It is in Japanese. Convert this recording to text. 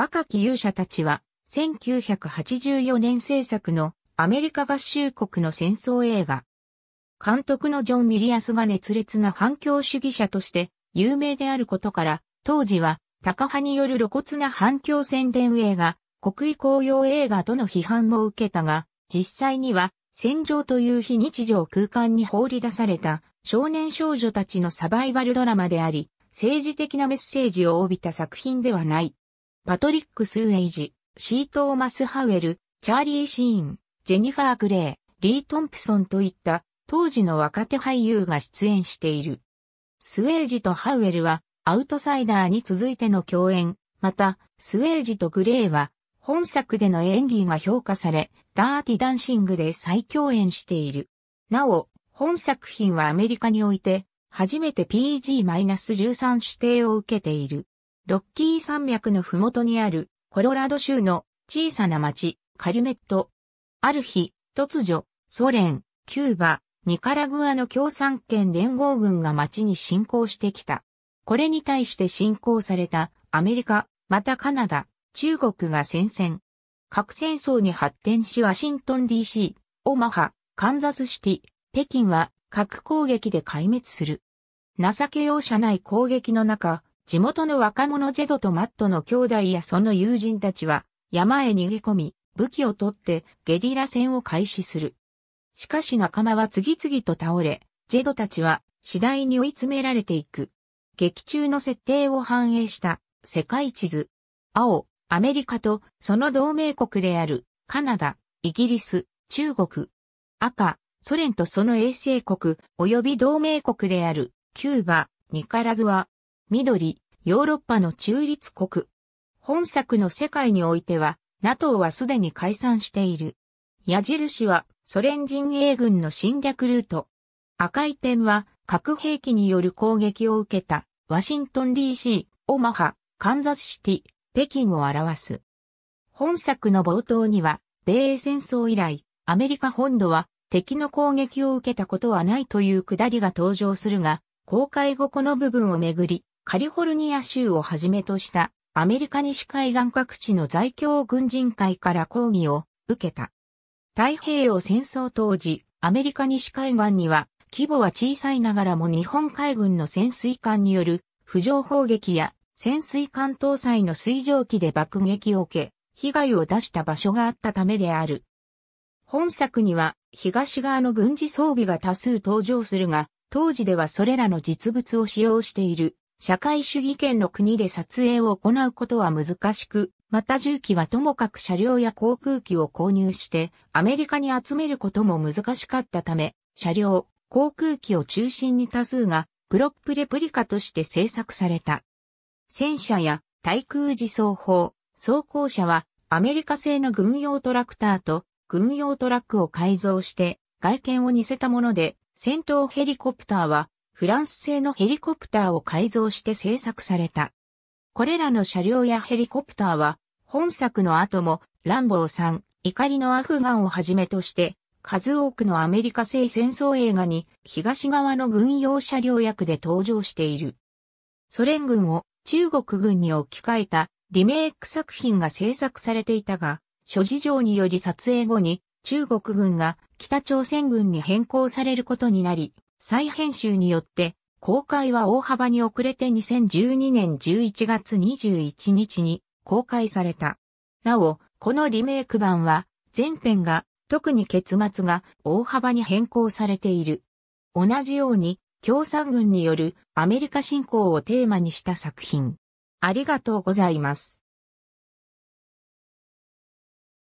若き勇者たちは、1984年制作のアメリカ合衆国の戦争映画。監督のジョン・ミリアスが熱烈な反共主義者として有名であることから、当時は、高派による露骨な反共宣伝映画、国威公用映画との批判も受けたが、実際には、戦場という非日常空間に放り出された少年少女たちのサバイバルドラマであり、政治的なメッセージを帯びた作品ではない。パトリック・スーエイジ、シー・トーマス・ハウエル、チャーリー・シーン、ジェニファー・グレー、リー・トンプソンといった当時の若手俳優が出演している。スウェージとハウエルはアウトサイダーに続いての共演、またスウェージとグレイは本作での演技が評価され、ダーティダンシングで再共演している。なお、本作品はアメリカにおいて初めて PG-13 指定を受けている。ロッキー山脈のふもとにあるコロラド州の小さな町、カルメット。ある日、突如、ソ連、キューバ、ニカラグアの共産圏連合軍が町に侵攻してきた。これに対して侵攻されたアメリカ、またカナダ、中国が戦線。核戦争に発展しワシントン DC、オマハ、カンザスシティ、北京は核攻撃で壊滅する。情け容赦ない攻撃の中、地元の若者ジェドとマットの兄弟やその友人たちは山へ逃げ込み、武器を取ってゲリラ戦を開始する。しかし仲間は次々と倒れ、ジェドたちは次第に追い詰められていく。劇中の設定を反映した世界地図。青、アメリカとその同盟国であるカナダ、イギリス、中国。赤、ソ連とその衛星国及び同盟国であるキューバ、ニカラグア、緑、ヨーロッパの中立国。本作の世界においては、NATO はすでに解散している。矢印は、ソ連人英軍の侵略ルート。赤い点は、核兵器による攻撃を受けた、ワシントン DC、オマハ、カンザスシティ、北京を表す。本作の冒頭には、米英戦争以来、アメリカ本土は敵の攻撃を受けたことはないというくだりが登場するが、公開後この部分をめぐり、カリフォルニア州をはじめとしたアメリカ西海岸各地の在京軍人会から抗議を受けた。太平洋戦争当時、アメリカ西海岸には規模は小さいながらも日本海軍の潜水艦による浮上砲撃や潜水艦搭載の水蒸気で爆撃を受け、被害を出した場所があったためである。本作には東側の軍事装備が多数登場するが、当時ではそれらの実物を使用している社会主義圏の国で撮影を行うことは難しく、また重機はともかく車両や航空機を購入してアメリカに集めることも難しかったため、車両、航空機を中心に多数がプロップレプリカとして製作された。戦車や対空自走砲、装甲車はアメリカ製の軍用トラクターと軍用トラックを改造して外見を似せたもので、戦闘ヘリコプターはフランス製のヘリコプターを改造して製作された。これらの車両やヘリコプターは、本作の後も、ランボーさん、怒りのアフガンをはじめとして、数多くのアメリカ製戦争映画に東側の軍用車両役で登場している。ソ連軍を中国軍に置き換えたリメイク作品が制作されていたが、諸事情により撮影後に中国軍が北朝鮮軍に変更されることになり、再編集によって、公開は大幅に遅れて2012年11月21日に公開された。なお、このリメイク版は、前編が、特に結末が大幅に変更されている。同じように、共産軍によるアメリカ侵攻をテーマにした作品。ありがとうございます。